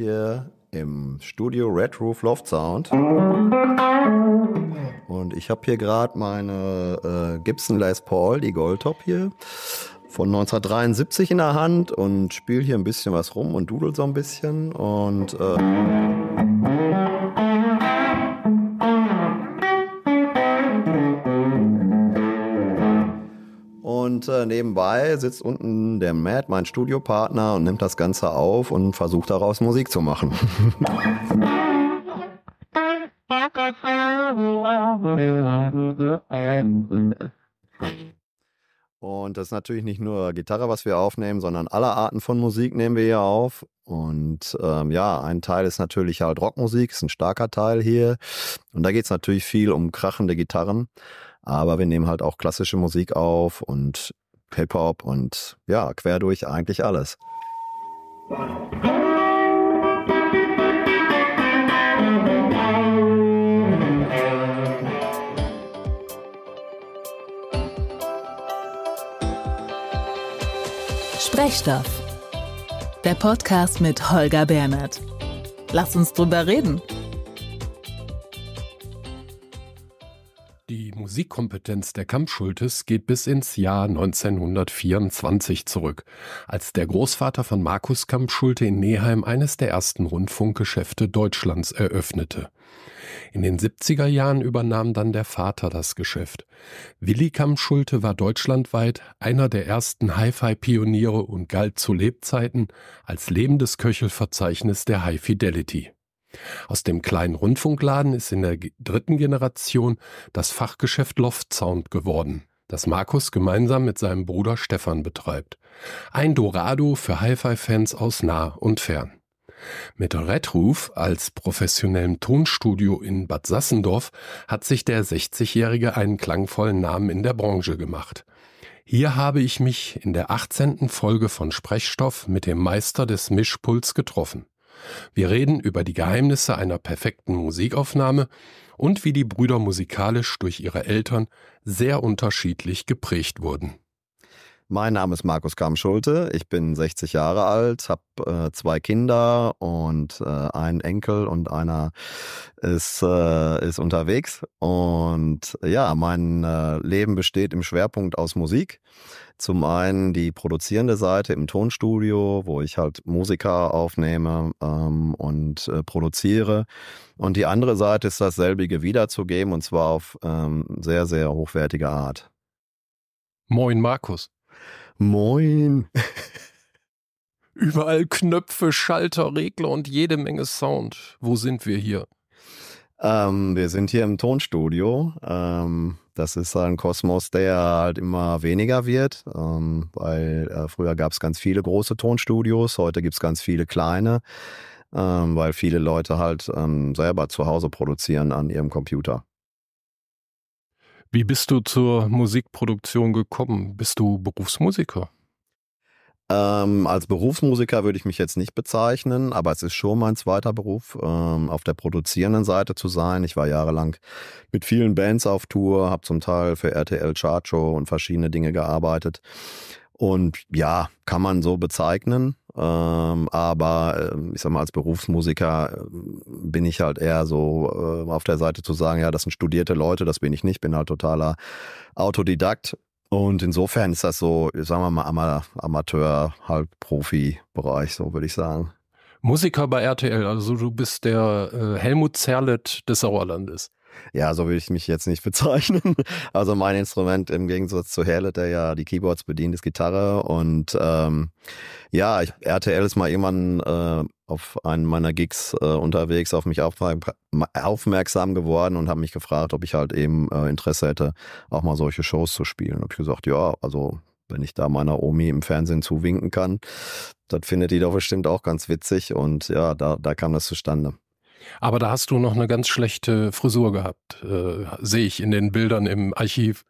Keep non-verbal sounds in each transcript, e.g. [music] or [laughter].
hier im Studio Red Roof Loft Sound. Und ich habe hier gerade meine äh, Gibson Les Paul, die Goldtop hier, von 1973 in der Hand und spiele hier ein bisschen was rum und dudel so ein bisschen. Und äh Und äh, nebenbei sitzt unten der Matt, mein Studiopartner, und nimmt das Ganze auf und versucht daraus Musik zu machen. Und das ist natürlich nicht nur Gitarre, was wir aufnehmen, sondern alle Arten von Musik nehmen wir hier auf. Und ähm, ja, ein Teil ist natürlich halt Rockmusik, ist ein starker Teil hier. Und da geht es natürlich viel um krachende Gitarren. Aber wir nehmen halt auch klassische Musik auf und Hip-Hop und ja, quer durch eigentlich alles. Sprechstoff. Der Podcast mit Holger Bernhardt. Lass uns drüber reden. Musikkompetenz der Kampschultes geht bis ins Jahr 1924 zurück, als der Großvater von Markus Kampfschulte in Neheim eines der ersten Rundfunkgeschäfte Deutschlands eröffnete. In den 70er Jahren übernahm dann der Vater das Geschäft. Willi Kampfschulte war deutschlandweit einer der ersten Hi-Fi-Pioniere und galt zu Lebzeiten als lebendes Köchelverzeichnis der High Fidelity. Aus dem kleinen Rundfunkladen ist in der dritten Generation das Fachgeschäft Loft Sound geworden, das Markus gemeinsam mit seinem Bruder Stefan betreibt. Ein Dorado für Hi-Fi-Fans aus nah und fern. Mit Redroof als professionellem Tonstudio in Bad Sassendorf hat sich der 60-Jährige einen klangvollen Namen in der Branche gemacht. Hier habe ich mich in der 18. Folge von Sprechstoff mit dem Meister des Mischpuls getroffen. Wir reden über die Geheimnisse einer perfekten Musikaufnahme und wie die Brüder musikalisch durch ihre Eltern sehr unterschiedlich geprägt wurden mein Name ist Markus Kamschulte, ich bin 60 Jahre alt, habe äh, zwei Kinder und äh, einen Enkel und einer ist, äh, ist unterwegs. Und ja, mein äh, Leben besteht im Schwerpunkt aus Musik. Zum einen die produzierende Seite im Tonstudio, wo ich halt Musiker aufnehme ähm, und äh, produziere. Und die andere Seite ist dasselbige wiederzugeben und zwar auf ähm, sehr, sehr hochwertige Art. Moin Markus. Moin. [laughs] Überall Knöpfe, Schalter, Regler und jede Menge Sound. Wo sind wir hier? Ähm, wir sind hier im Tonstudio. Ähm, das ist ein Kosmos, der halt immer weniger wird, ähm, weil äh, früher gab es ganz viele große Tonstudios, heute gibt es ganz viele kleine, ähm, weil viele Leute halt ähm, selber zu Hause produzieren an ihrem Computer. Wie bist du zur Musikproduktion gekommen? Bist du Berufsmusiker? Ähm, als Berufsmusiker würde ich mich jetzt nicht bezeichnen, aber es ist schon mein zweiter Beruf, ähm, auf der produzierenden Seite zu sein. Ich war jahrelang mit vielen Bands auf Tour, habe zum Teil für RTL Chacho und verschiedene Dinge gearbeitet. Und ja, kann man so bezeichnen. Ähm, aber ähm, ich sag mal, als Berufsmusiker ähm, bin ich halt eher so äh, auf der Seite zu sagen, ja, das sind studierte Leute, das bin ich nicht, bin halt totaler Autodidakt. Und insofern ist das so, sagen wir mal, Am Amateur, profi bereich so würde ich sagen. Musiker bei RTL, also du bist der äh, Helmut Zerlett des Sauerlandes. Ja, so will ich mich jetzt nicht [laughs] bezeichnen. Also mein Instrument im Gegensatz zu Herlet, der ja die Keyboards bedient, ist Gitarre. Und ähm, ja, ich, RTL ist mal irgendwann äh, auf einen meiner Gigs äh, unterwegs auf mich aufmerksam geworden und haben mich gefragt, ob ich halt eben äh, Interesse hätte, auch mal solche Shows zu spielen. Und ich gesagt, ja, also wenn ich da meiner Omi im Fernsehen zuwinken kann, das findet die doch bestimmt auch ganz witzig. Und ja, da, da kam das zustande. Aber da hast du noch eine ganz schlechte Frisur gehabt, äh, sehe ich in den Bildern im Archiv.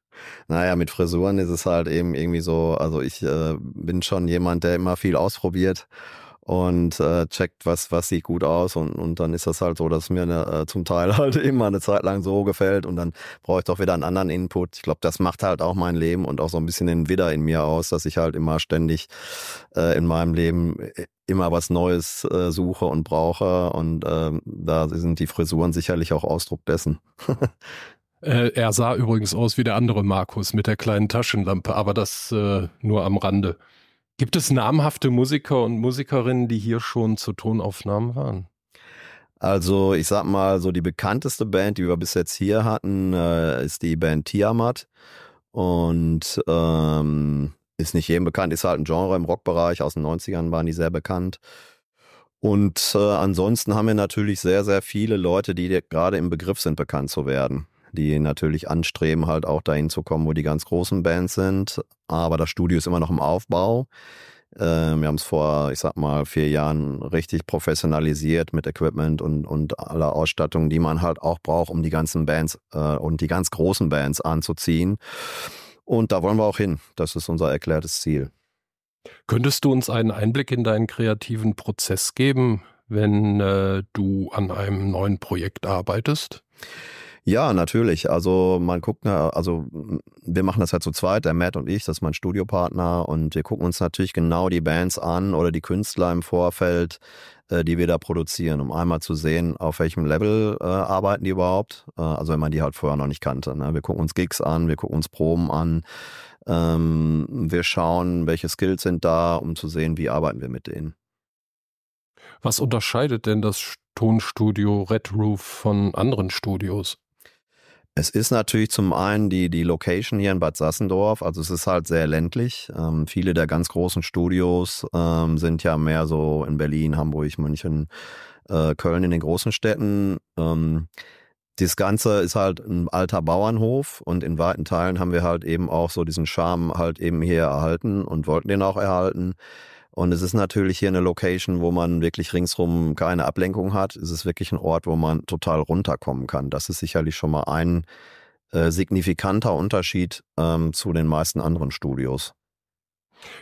Naja, mit Frisuren ist es halt eben irgendwie so, also ich äh, bin schon jemand, der immer viel ausprobiert und äh, checkt, was, was sieht gut aus. Und, und dann ist das halt so, dass mir eine, äh, zum Teil [laughs] halt immer eine Zeit lang so gefällt und dann brauche ich doch wieder einen anderen Input. Ich glaube, das macht halt auch mein Leben und auch so ein bisschen den Widder in mir aus, dass ich halt immer ständig äh, in meinem Leben äh, immer was Neues äh, suche und brauche. Und ähm, da sind die Frisuren sicherlich auch Ausdruck dessen. [laughs] Äh, er sah übrigens aus wie der andere Markus mit der kleinen Taschenlampe, aber das äh, nur am Rande. Gibt es namhafte Musiker und Musikerinnen, die hier schon zu Tonaufnahmen waren? Also ich sag mal, so die bekannteste Band, die wir bis jetzt hier hatten, äh, ist die Band Tiamat. Und ähm, ist nicht jedem bekannt, ist halt ein Genre im Rockbereich, aus den 90ern waren die sehr bekannt. Und äh, ansonsten haben wir natürlich sehr, sehr viele Leute, die gerade im Begriff sind, bekannt zu werden. Die natürlich anstreben, halt auch dahin zu kommen, wo die ganz großen Bands sind. Aber das Studio ist immer noch im Aufbau. Ähm, wir haben es vor, ich sag mal, vier Jahren richtig professionalisiert mit Equipment und, und aller Ausstattung, die man halt auch braucht, um die ganzen Bands äh, und die ganz großen Bands anzuziehen. Und da wollen wir auch hin. Das ist unser erklärtes Ziel. Könntest du uns einen Einblick in deinen kreativen Prozess geben, wenn äh, du an einem neuen Projekt arbeitest? Ja, natürlich. Also man guckt, also wir machen das halt zu zweit, der Matt und ich, das ist mein Studiopartner und wir gucken uns natürlich genau die Bands an oder die Künstler im Vorfeld, äh, die wir da produzieren, um einmal zu sehen, auf welchem Level äh, arbeiten die überhaupt. Äh, also wenn man die halt vorher noch nicht kannte. Ne? Wir gucken uns Gigs an, wir gucken uns Proben an, ähm, wir schauen, welche Skills sind da, um zu sehen, wie arbeiten wir mit denen. Was unterscheidet denn das Tonstudio Red Roof von anderen Studios? Es ist natürlich zum einen die, die Location hier in Bad Sassendorf. Also es ist halt sehr ländlich. Ähm, viele der ganz großen Studios ähm, sind ja mehr so in Berlin, Hamburg, München, äh, Köln in den großen Städten. Ähm, das Ganze ist halt ein alter Bauernhof und in weiten Teilen haben wir halt eben auch so diesen Charme halt eben hier erhalten und wollten den auch erhalten. Und es ist natürlich hier eine Location, wo man wirklich ringsrum keine Ablenkung hat. Es ist wirklich ein Ort, wo man total runterkommen kann. Das ist sicherlich schon mal ein äh, signifikanter Unterschied ähm, zu den meisten anderen Studios.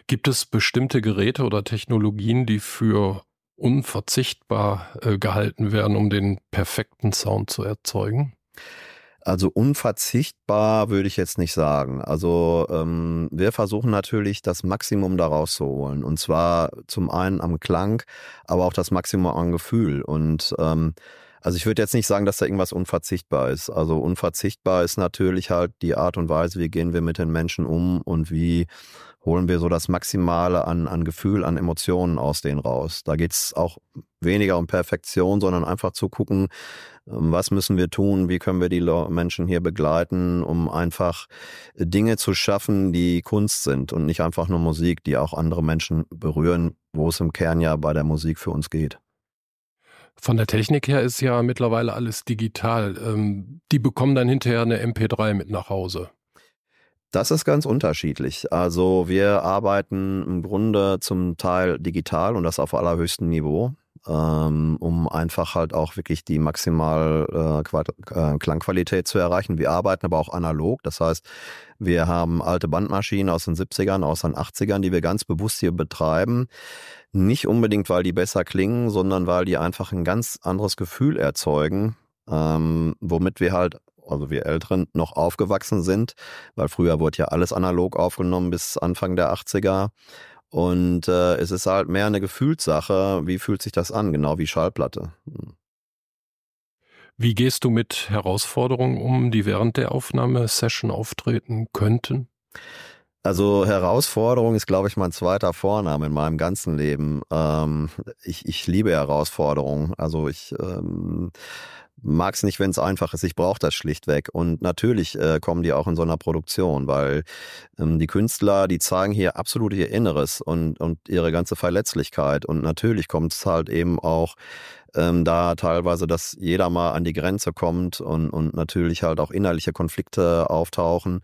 Gibt es bestimmte Geräte oder Technologien, die für unverzichtbar äh, gehalten werden, um den perfekten Sound zu erzeugen? Also unverzichtbar würde ich jetzt nicht sagen. Also ähm, wir versuchen natürlich das Maximum daraus zu holen. Und zwar zum einen am Klang, aber auch das Maximum an Gefühl. Und ähm, also ich würde jetzt nicht sagen, dass da irgendwas unverzichtbar ist. Also unverzichtbar ist natürlich halt die Art und Weise, wie gehen wir mit den Menschen um und wie holen wir so das Maximale an, an Gefühl, an Emotionen aus denen raus. Da geht es auch weniger um Perfektion, sondern einfach zu gucken, ähm, was müssen wir tun, wie können wir die Menschen hier begleiten, um einfach Dinge zu schaffen, die Kunst sind und nicht einfach nur Musik, die auch andere Menschen berühren, wo es im Kern ja bei der Musik für uns geht. Von der Technik her ist ja mittlerweile alles digital. Ähm, die bekommen dann hinterher eine MP3 mit nach Hause. Das ist ganz unterschiedlich. Also wir arbeiten im Grunde zum Teil digital und das auf allerhöchstem Niveau. Ähm, um einfach halt auch wirklich die maximal äh, äh, Klangqualität zu erreichen. Wir arbeiten aber auch analog, das heißt, wir haben alte Bandmaschinen aus den 70ern, aus den 80ern, die wir ganz bewusst hier betreiben. Nicht unbedingt, weil die besser klingen, sondern weil die einfach ein ganz anderes Gefühl erzeugen, ähm, womit wir halt also wir Älteren, noch aufgewachsen sind, weil früher wurde ja alles analog aufgenommen bis Anfang der 80er. Und äh, es ist halt mehr eine Gefühlssache, wie fühlt sich das an, genau wie Schallplatte. Hm. Wie gehst du mit Herausforderungen um, die während der Aufnahmesession auftreten könnten? Also Herausforderung ist, glaube ich, mein zweiter Vorname in meinem ganzen Leben. Ähm, ich, ich liebe Herausforderungen. Also ich ähm, mag es nicht, wenn es einfach ist. Ich brauche das schlichtweg. Und natürlich äh, kommen die auch in so einer Produktion, weil ähm, die Künstler, die zeigen hier absolut ihr Inneres und, und ihre ganze Verletzlichkeit. Und natürlich kommt es halt eben auch ähm, da teilweise, dass jeder mal an die Grenze kommt und, und natürlich halt auch innerliche Konflikte auftauchen.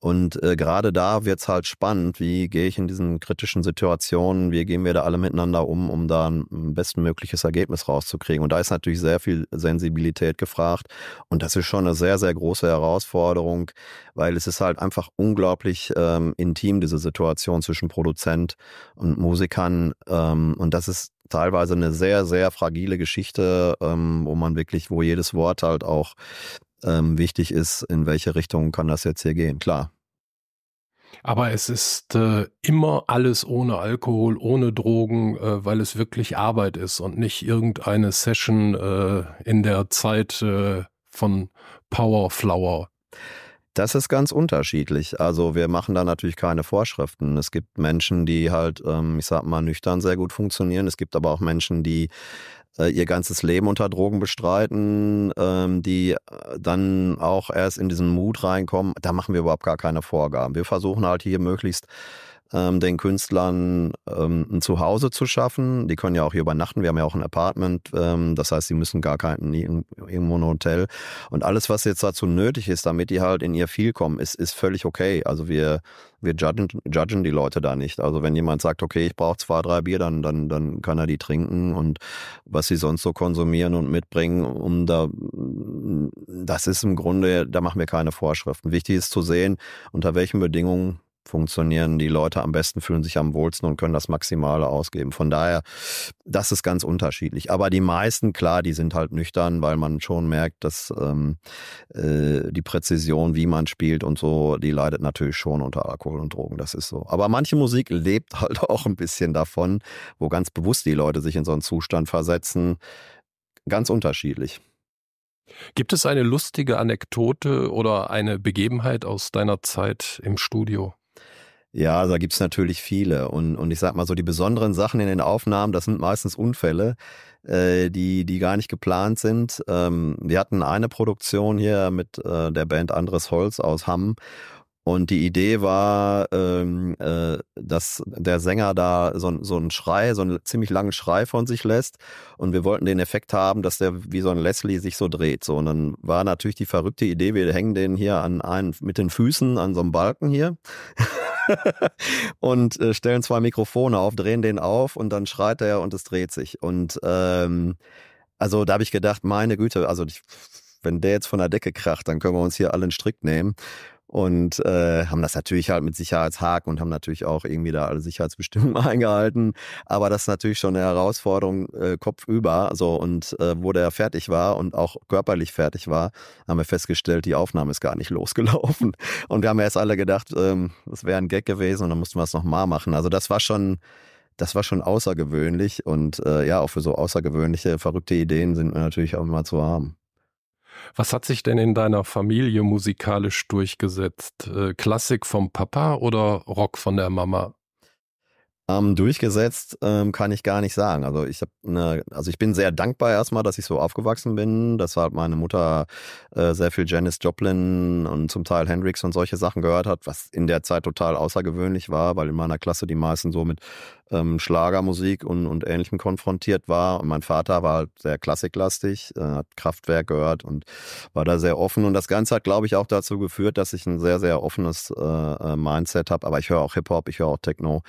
Und äh, gerade da wird es halt spannend, wie gehe ich in diesen kritischen Situationen, wie gehen wir da alle miteinander um, um da ein bestmögliches Ergebnis rauszukriegen. Und da ist natürlich sehr viel Sensibilität gefragt. Und das ist schon eine sehr, sehr große Herausforderung, weil es ist halt einfach unglaublich ähm, intim, diese Situation zwischen Produzent und Musikern. Ähm, und das ist teilweise eine sehr, sehr fragile Geschichte, ähm, wo man wirklich, wo jedes Wort halt auch ähm, wichtig ist, in welche Richtung kann das jetzt hier gehen. Klar. Aber es ist äh, immer alles ohne Alkohol, ohne Drogen, äh, weil es wirklich Arbeit ist und nicht irgendeine Session äh, in der Zeit äh, von Powerflower. Das ist ganz unterschiedlich. Also wir machen da natürlich keine Vorschriften. Es gibt Menschen, die halt, ähm, ich sag mal, nüchtern sehr gut funktionieren. Es gibt aber auch Menschen, die äh, ihr ganzes Leben unter Drogen bestreiten, ähm, die äh, dann auch erst in diesen Mut reinkommen, da machen wir überhaupt gar keine Vorgaben. Wir versuchen halt hier möglichst ähm, den Künstlern ähm, ein Zuhause zu schaffen. Die können ja auch hier übernachten. Wir haben ja auch ein Apartment. Ähm, das heißt, sie müssen gar kein irgendwo ein Hotel. Und alles, was jetzt dazu nötig ist, damit die halt in ihr Viel kommen, ist, ist völlig okay. Also wir, wir judgen, judgen die Leute da nicht. Also wenn jemand sagt, okay, ich brauche zwei, drei Bier, dann, dann, dann kann er die trinken und was sie sonst so konsumieren und mitbringen, um da, das ist im Grunde, da machen wir keine Vorschriften. Wichtig ist zu sehen, unter welchen Bedingungen funktionieren die Leute am besten, fühlen sich am wohlsten und können das Maximale ausgeben. Von daher, das ist ganz unterschiedlich. Aber die meisten, klar, die sind halt nüchtern, weil man schon merkt, dass ähm, äh, die Präzision, wie man spielt und so, die leidet natürlich schon unter Alkohol und Drogen. Das ist so. Aber manche Musik lebt [laughs] halt auch ein bisschen davon, wo ganz bewusst die Leute sich in so einen Zustand versetzen. Ganz unterschiedlich. Gibt es eine lustige Anekdote oder eine Begebenheit aus deiner Zeit im Studio? Ja, da gibt's natürlich viele. Und, und ich sag mal so, die besonderen Sachen in den Aufnahmen, das sind meistens Unfälle, äh, die, die gar nicht geplant sind. Ähm, wir hatten eine Produktion hier mit äh, der Band Andres Holz aus Hamm und die Idee war, ähm, äh, dass der Sänger da so, so einen Schrei, so einen ziemlich langen Schrei von sich lässt. Und wir wollten den Effekt haben, dass der wie so ein Leslie sich so dreht. So, und dann war natürlich die verrückte Idee, wir hängen den hier an einen, mit den Füßen an so einem Balken hier. [laughs] und äh, stellen zwei Mikrofone auf, drehen den auf und dann schreit er und es dreht sich. Und ähm, also da habe ich gedacht, meine Güte, also ich wenn der jetzt von der Decke kracht, dann können wir uns hier alle einen Strick nehmen und äh, haben das natürlich halt mit Sicherheitshaken und haben natürlich auch irgendwie da alle Sicherheitsbestimmungen [laughs] eingehalten. Aber das ist natürlich schon eine Herausforderung, äh, kopfüber. So, und äh, wo der fertig war und auch körperlich fertig war, haben wir festgestellt, die Aufnahme ist gar nicht [laughs] losgelaufen. Und wir haben erst alle gedacht, ähm, das wäre ein Gag gewesen und dann mussten wir es nochmal machen. Also das war schon. Das war schon außergewöhnlich und äh, ja, auch für so außergewöhnliche, verrückte Ideen sind wir natürlich auch immer zu haben. Was hat sich denn in deiner Familie musikalisch durchgesetzt? Äh, Klassik vom Papa oder Rock von der Mama? Ähm, durchgesetzt ähm, kann ich gar nicht sagen. Also ich habe ne, also ich bin sehr dankbar erstmal, dass ich so aufgewachsen bin. Das hat meine Mutter äh, sehr viel Janis Joplin und zum Teil Hendrix und solche Sachen gehört hat, was in der Zeit total außergewöhnlich war, weil in meiner Klasse die meisten so mit ähm, Schlagermusik und, und Ähnlichem konfrontiert war. Und mein Vater war halt sehr klassiklastig, äh, hat Kraftwerk gehört und war da sehr offen. Und das Ganze hat, glaube ich, auch dazu geführt, dass ich ein sehr, sehr offenes äh, äh Mindset habe. Aber ich höre auch Hip-Hop, ich höre auch Techno.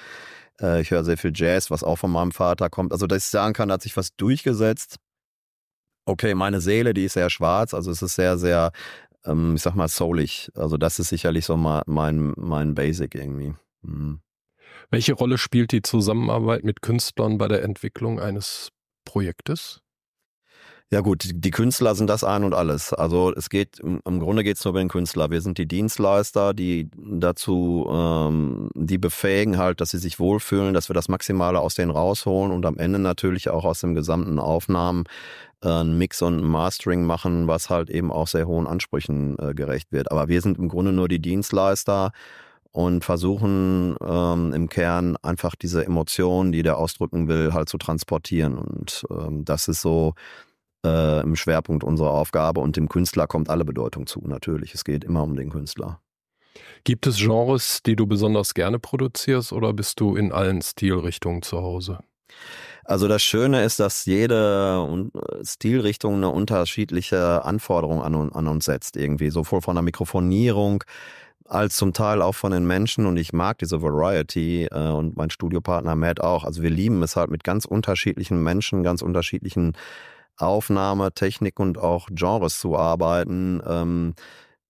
Äh, ich höre sehr viel Jazz, was auch von meinem Vater kommt. Also, dass ich sagen kann, da hat sich was durchgesetzt. Okay, meine Seele, die ist sehr schwarz, also es ist sehr, sehr, ähm, ich sag mal, soulig. Also, das ist sicherlich so mein, mein, mein Basic irgendwie. Mhm. Welche Rolle spielt die Zusammenarbeit mit Künstlern bei der Entwicklung eines Projektes? Ja gut, die Künstler sind das ein und alles. Also es geht, im Grunde geht es nur um den Künstler. Wir sind die Dienstleister, die dazu, ähm, die befähigen halt, dass sie sich wohlfühlen, dass wir das Maximale aus denen rausholen und am Ende natürlich auch aus dem gesamten Aufnahmen äh, einen Mix und ein Mastering machen, was halt eben auch sehr hohen Ansprüchen äh, gerecht wird. Aber wir sind im Grunde nur die Dienstleister und versuchen ähm, im Kern einfach diese Emotionen, die der ausdrücken will, halt zu transportieren. Und ähm, das ist so äh, im Schwerpunkt unserer Aufgabe und dem Künstler kommt alle Bedeutung zu, natürlich. Es geht immer um den Künstler. Gibt es Genres, die du besonders gerne produzierst oder bist du in allen Stilrichtungen zu Hause? Also das Schöne ist, dass jede Stilrichtung eine unterschiedliche Anforderung an, an uns setzt, irgendwie, sowohl von der Mikrofonierung als zum Teil auch von den Menschen und ich mag diese Variety äh, und mein Studiopartner Matt auch. Also wir lieben es halt mit ganz unterschiedlichen Menschen, ganz unterschiedlichen Aufnahme, Technik und auch Genres zu arbeiten. Ähm,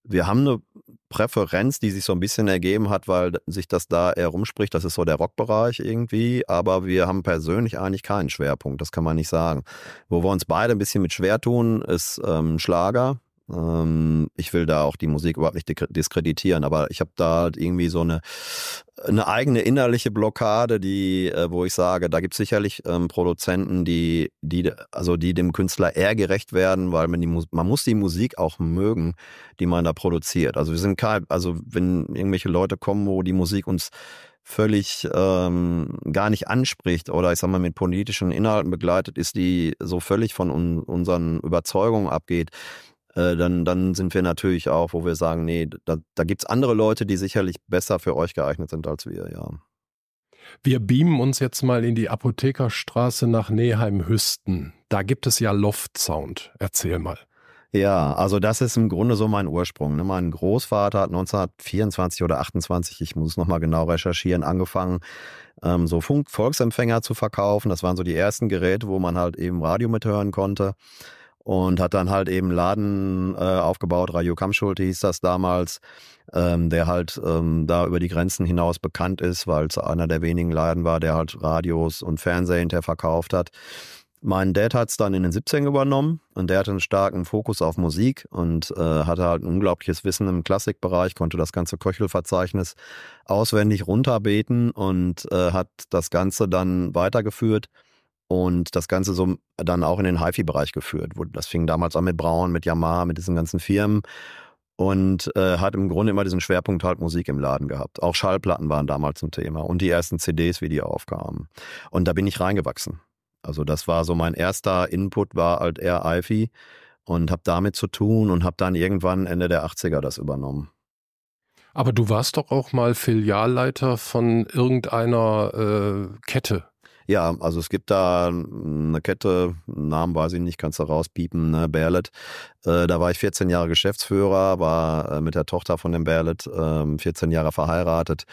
wir haben eine Präferenz, die sich so ein bisschen ergeben hat, weil sich das da eher rumspricht. Das ist so der Rockbereich irgendwie. Aber wir haben persönlich eigentlich keinen Schwerpunkt. Das kann man nicht sagen. Wo wir uns beide ein bisschen mit schwer tun, ist ähm, Schlager. Ähm, ich will da auch die Musik überhaupt nicht diskreditieren, aber ich habe da halt irgendwie so eine, eine eigene innerliche Blockade, die, äh, wo ich sage, da gibt es sicherlich ähm, Produzenten, die, die, also die dem Künstler eher gerecht werden, weil man, die, man muss die Musik auch mögen, die man da produziert. Also wir sind kein, also wenn irgendwelche Leute kommen, wo die Musik uns völlig ähm, gar nicht anspricht oder ich sag mal mit politischen Inhalten begleitet ist, die so völlig von un unseren Überzeugungen abgeht, äh, dann, dann sind wir natürlich auch, wo wir sagen, nee, da, da gibt es andere Leute, die sicherlich besser für euch geeignet sind als wir, ja. Wir beamen uns jetzt mal in die Apothekerstraße nach Neheim-Hüsten. Da gibt es ja Loft Sound. Erzähl mal. Ja, also das ist im Grunde so mein Ursprung. Ne? Mein Großvater hat 1924 oder 28, ich muss es nochmal genau recherchieren, angefangen, ähm, so Funk Volksempfänger zu verkaufen. Das waren so die ersten Geräte, wo man halt eben Radio mithören konnte und hat dann halt eben Laden äh, aufgebaut. Radio Kamschulte hieß das damals, ähm, der halt ähm, da über die Grenzen hinaus bekannt ist, weil es einer der wenigen Laden war, der halt Radios und Fernseher hinterher verkauft hat. Mein Dad hat es dann in den 17 übernommen und der hatte einen starken Fokus auf Musik und äh, hatte halt ein unglaubliches Wissen im Klassikbereich, konnte das ganze Köchelverzeichnis auswendig runterbeten und äh, hat das Ganze dann weitergeführt und das Ganze so dann auch in den HiFi-Bereich geführt. Das fing damals an mit Braun, mit Yamaha, mit diesen ganzen Firmen und äh, hat im Grunde immer diesen Schwerpunkt halt Musik im Laden gehabt. Auch Schallplatten waren damals ein Thema und die ersten CDs, wie die aufkamen. Und da bin ich reingewachsen. Also das war so mein erster Input war halt eher HiFi und habe damit zu tun und habe dann irgendwann Ende der 80er das übernommen. Aber du warst doch auch mal Filialleiter von irgendeiner äh, Kette. Ja, also es gibt da eine Kette, Namen weiß ich nicht, kannst du rauspiepen, ne? Berlet. Äh, da war ich 14 Jahre Geschäftsführer, war äh, mit der Tochter von dem Berlet äh, 14 Jahre verheiratet.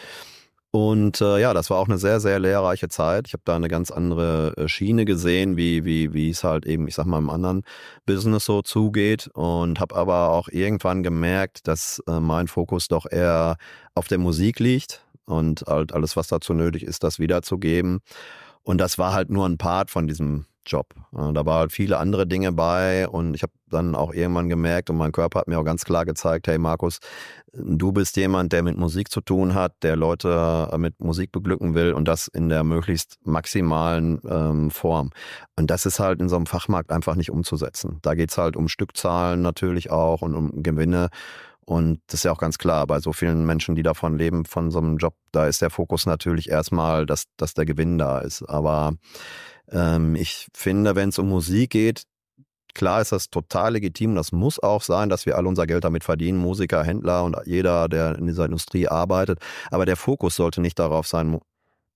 Und äh, ja, das war auch eine sehr, sehr lehrreiche Zeit. Ich habe da eine ganz andere äh, Schiene gesehen, wie, wie, wie es halt eben, ich sag mal, im anderen Business so zugeht. Und habe aber auch irgendwann gemerkt, dass äh, mein Fokus doch eher auf der Musik liegt und halt alles, was dazu nötig ist, das wiederzugeben. Und das war halt nur ein Part von diesem Job. Äh, da waren halt viele andere Dinge bei und ich habe dann auch irgendwann gemerkt und mein Körper hat mir auch ganz klar gezeigt, hey Markus, du bist jemand, der mit Musik zu tun hat, der Leute äh, mit Musik beglücken will und das in der möglichst maximalen ähm, Form. Und das ist halt in so einem Fachmarkt einfach nicht umzusetzen. Da geht es halt um Stückzahlen natürlich auch und um Gewinne. Und das ist ja auch ganz klar, bei so vielen Menschen, die davon leben, von so einem Job, da ist der Fokus natürlich erstmal, dass, dass der Gewinn da ist. Aber ähm, ich finde, wenn es um Musik geht, klar ist das total legitim. Das muss auch sein, dass wir alle unser Geld damit verdienen, Musiker, Händler und jeder, der in dieser Industrie arbeitet. Aber der Fokus sollte nicht darauf sein,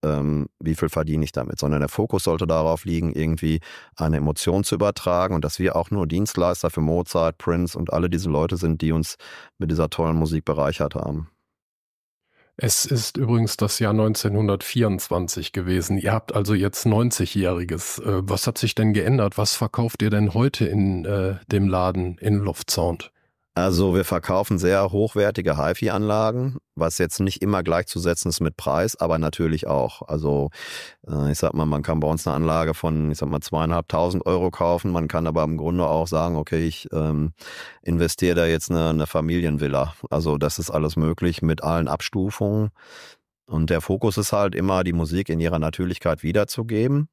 ähm, wie viel verdiene ich damit, sondern der Fokus sollte darauf liegen, irgendwie eine Emotion zu übertragen und dass wir auch nur Dienstleister für Mozart, Prince und alle diese Leute sind, die uns mit dieser tollen Musik bereichert haben. Es ist übrigens das Jahr 1924 gewesen. Ihr habt also jetzt 90-Jähriges. Äh, was hat sich denn geändert? Was verkauft ihr denn heute in äh, dem Laden in Luftsound? Also wir verkaufen sehr hochwertige HIFI-Anlagen, was jetzt nicht immer gleichzusetzen ist mit Preis, aber natürlich auch. Also äh, ich sag mal, man kann bei uns eine Anlage von, ich sag mal, zweieinhalbtausend Euro kaufen. Man kann aber im Grunde auch sagen, okay, ich ähm, investiere da jetzt eine, eine Familienvilla. Also das ist alles möglich mit allen Abstufungen. Und der Fokus ist halt immer, die Musik in ihrer Natürlichkeit wiederzugeben.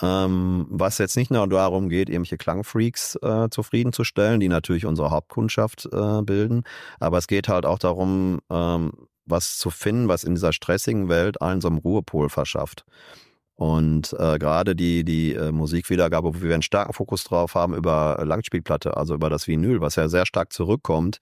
Ähm, was jetzt nicht nur darum geht, irgendwelche Klangfreaks äh, zufriedenzustellen, die natürlich unsere Hauptkundschaft äh, bilden, aber es geht halt auch darum, ähm, was zu finden, was in dieser stressigen Welt allen so einen Ruhepol verschafft. Und äh, gerade die, die äh, Musikwiedergabe, wo wir einen starken Fokus drauf haben über Langspielplatte, also über das Vinyl, was ja sehr stark zurückkommt,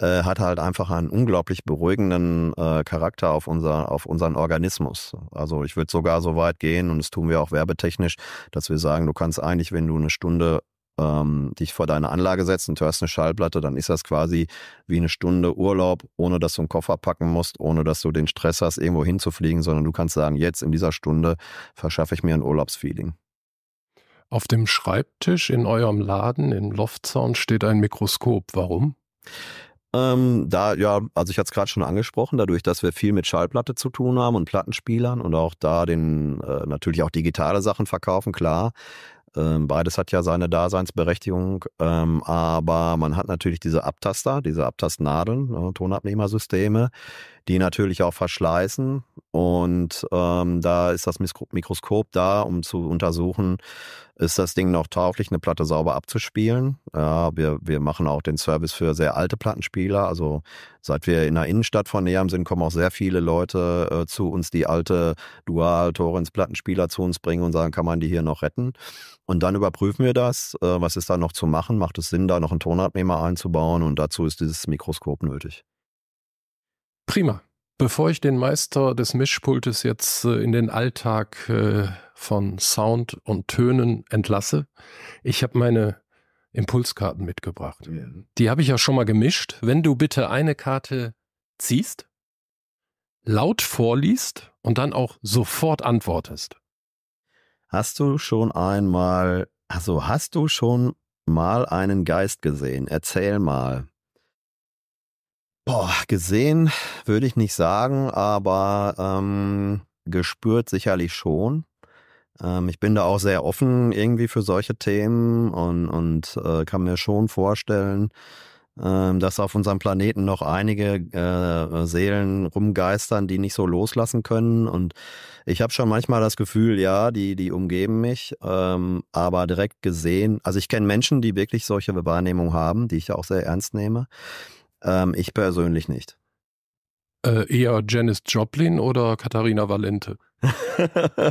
äh, hat halt einfach einen unglaublich beruhigenden äh, Charakter auf, unser, auf unseren Organismus. Also ich würde sogar so weit gehen, und das tun wir auch werbetechnisch, dass wir sagen, du kannst eigentlich, wenn du eine Stunde ähm, dich vor deine Anlage setzt und du hast eine Schallplatte, dann ist das quasi wie eine Stunde Urlaub, ohne dass du einen Koffer packen musst, ohne dass du den Stress hast, irgendwo hinzufliegen, sondern du kannst sagen, jetzt in dieser Stunde verschaffe ich mir ein Urlaubsfeeling. Auf dem Schreibtisch in eurem Laden im Loftzaun steht ein Mikroskop. Warum? Ähm, da, ja, also ich hatte es gerade schon angesprochen, dadurch, dass wir viel mit Schallplatte zu tun haben und Plattenspielern und auch da den äh, natürlich auch digitale Sachen verkaufen, klar. Ähm, beides hat ja seine Daseinsberechtigung, ähm, aber man hat natürlich diese Abtaster, diese Abtastnadeln, ne, Tonabnehmersysteme, die natürlich auch verschleißen. Und ähm, da ist das Mikroskop da, um zu untersuchen, ist das Ding noch tauglich, eine Platte sauber abzuspielen. Ja, wir, wir machen auch den Service für sehr alte Plattenspieler. Also seit wir in der Innenstadt von Neheim sind, kommen auch sehr viele Leute äh, zu uns, die alte Dual-Torrents-Plattenspieler zu uns bringen und sagen, kann man die hier noch retten? Und dann überprüfen wir das, äh, was ist da noch zu machen, macht es Sinn, da noch einen Tonabnehmer einzubauen und dazu ist dieses Mikroskop nötig. Prima. Bevor ich den Meister des Mischpultes jetzt äh, in den Alltag äh, von Sound und Tönen entlasse, ich habe meine Impulskarten mitgebracht. Die habe ich ja schon mal gemischt. Wenn du bitte eine Karte ziehst, laut vorliest und dann auch sofort antwortest. Hast du schon einmal, also hast du schon mal einen Geist gesehen? Erzähl mal. Boah, gesehen würde ich nicht sagen, aber ähm, gespürt sicherlich schon. Ähm, ich bin da auch sehr offen irgendwie für solche Themen und, und äh, kann mir schon vorstellen, ähm, dass auf unserem Planeten noch einige äh, Seelen rumgeistern, die nicht so loslassen können. Und ich habe schon manchmal das Gefühl, ja, die, die umgeben mich, ähm, aber direkt gesehen, also ich kenne Menschen, die wirklich solche Wahrnehmungen haben, die ich auch sehr ernst nehme. Ähm, ich persönlich nicht. Äh, eher Janis Joplin oder Katharina Valente? [laughs]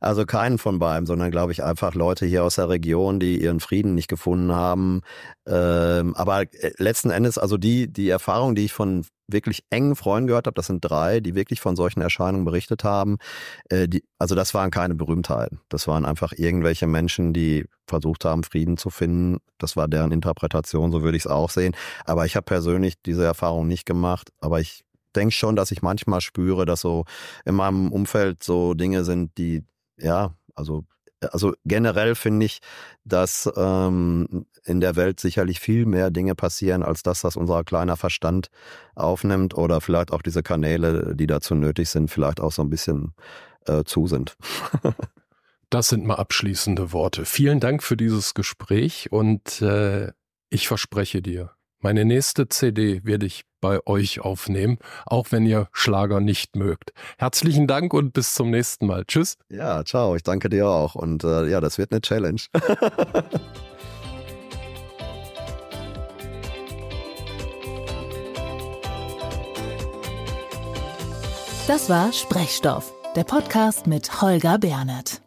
also keinen von beiden, sondern glaube ich einfach Leute hier aus der Region, die ihren Frieden nicht gefunden haben. Ähm, aber äh, letzten Endes, also die, die Erfahrung, die ich von wirklich engen Freunden gehört habe, das sind drei, die wirklich von solchen Erscheinungen berichtet haben. Äh, die, also das waren keine Berühmtheiten. Das waren einfach irgendwelche Menschen, die versucht haben, Frieden zu finden. Das war deren Interpretation, so würde ich es auch sehen. Aber ich habe persönlich diese Erfahrung nicht gemacht. Aber ich denke schon, dass ich manchmal spüre, dass so in meinem Umfeld so Dinge sind, die, ja, also äh, also generell finde ich, dass ähm, in der Welt sicherlich viel mehr Dinge passieren, als das, was unser kleiner Verstand aufnimmt oder vielleicht auch diese Kanäle, die dazu nötig sind, vielleicht auch so ein bisschen äh, zu sind. [laughs] das sind mal abschließende Worte. Vielen Dank für dieses Gespräch und äh, ich verspreche dir, meine nächste CD werde ich bei euch aufnehmen, auch wenn ihr Schlager nicht mögt. Herzlichen Dank und bis zum nächsten Mal. Tschüss. Ja, ciao. Ich danke dir auch. Und äh, ja, das wird eine Challenge. [laughs] das war Sprechstoff, der Podcast mit Holger Bernert.